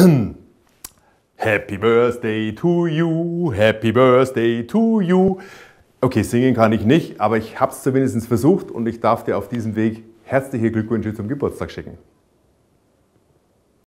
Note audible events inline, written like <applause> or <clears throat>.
<clears throat> Happy Birthday to you, Happy Birthday to you. Okay, singen kann ich nicht, aber ich habe es zumindest versucht und ich darf dir auf diesem Weg herzliche Glückwünsche zum Geburtstag schicken.